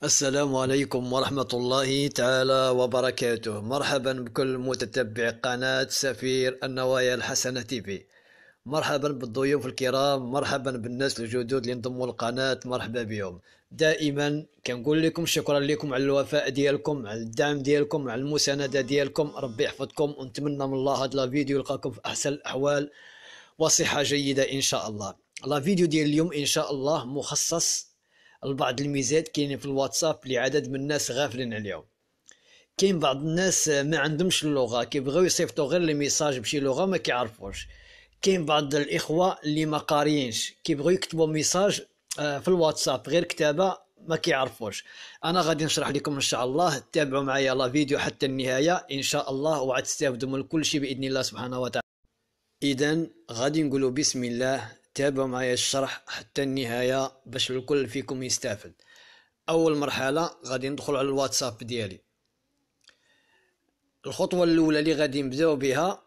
السلام عليكم ورحمة الله تعالى وبركاته مرحبا بكل متتبع قناة سفير النوايا الحسنة تيفي مرحبا بالضيوف الكرام مرحبا بالناس الجدد اللي انضموا القناة مرحبا بهم دائما كنقول لكم شكرا لكم على الوفاء ديالكم على الدعم ديالكم على المساندة ديالكم ربي يحفظكم ونتمنى من الله هاد الفيديو يلقاكم في أحسن الأحوال وصحة جيدة إن شاء الله الفيديو ديال اليوم إن شاء الله مخصص لبعض الميزات كاينين في الواتساب لعدد من الناس غافلين عليهم كاين بعض الناس ما عندهمش اللغه كيبغيو يصيفطوا غير لي ميساج بشي لغه ما كيعرفوش كاين بعض الاخوه اللي ما قاريينش كيبغيو يكتبوا ميساج آه، في الواتساب غير كتابه ما كيعرفوش انا غادي نشرح لكم ان شاء الله تابعوا معايا لا فيديو حتى النهايه ان شاء الله تستافدوا من كل شيء باذن الله سبحانه وتعالى اذا غادي نقولوا بسم الله تابعوا معايا الشرح حتى النهاية باش الكل فيكم يستافد أول مرحلة غادي ندخل على الواتساب ديالي الخطوة الأولى اللي غادي نبداو بها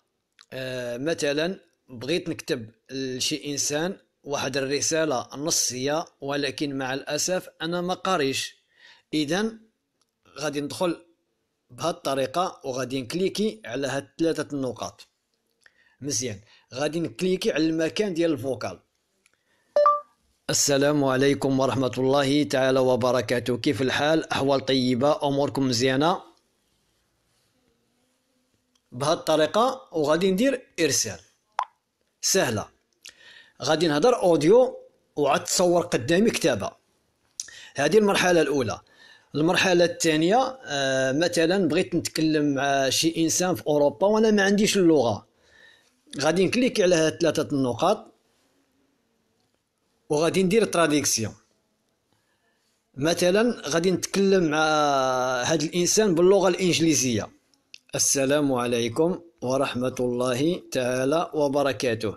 آه مثلا بغيت نكتب لشي إنسان واحد الرسالة نصية ولكن مع الأسف أنا ما قاريش إذا غادي ندخل بهاد الطريقة وغادي نكليكي على هاد ثلاثة النقاط مزيان غادي نكليكي على المكان ديال الفوكال السلام عليكم ورحمة الله تعالى وبركاته كيف الحال أحوال طيبة أموركم مزيانة بهاد الطريقة وغادي ندير إرسال سهلة غادي نهضر أوديو وعاد تصور قدامي كتابة هذه المرحلة الأولى المرحلة الثانية آه، مثلا بغيت نتكلم مع شي إنسان في أوروبا وأنا ما عنديش اللغة غادي نكليك على هاد ثلاثة النقاط وغادي ندير تراديكسيون مثلا غادي نتكلم مع هذا الانسان باللغه الانجليزيه السلام عليكم ورحمه الله تعالى وبركاته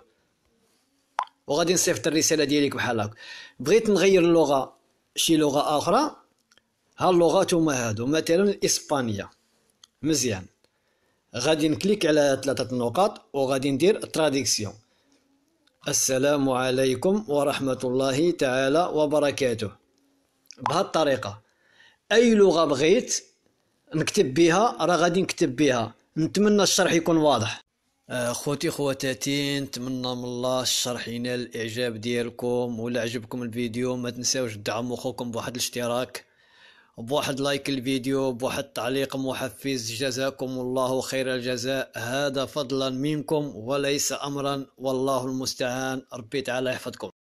وغادي نصيفط الرساله ديالك بحال هكا بغيت نغير اللغه شي لغه اخرى ها اللغات هما هادو مثلا الاسبانيه مزيان غادي نكليك على ثلاثه النقاط وغادي ندير تراديكسيون السلام عليكم ورحمة الله تعالى وبركاته بهالطريقة أي لغة بغيت نكتب بها راه غادي نكتب بها نتمنى الشرح يكون واضح آه، خوتي خواتاتي نتمنى من الله الشرح ينال الاعجاب ديالكم ولا عجبكم الفيديو ما تنساوش تدعموا اخوكم بواحد الاشتراك بواحد لايك الفيديو بواحد تعليق محفز جزاكم الله خير الجزاء هذا فضلا منكم وليس أمرا والله المستعان ربي تعالى يحفظكم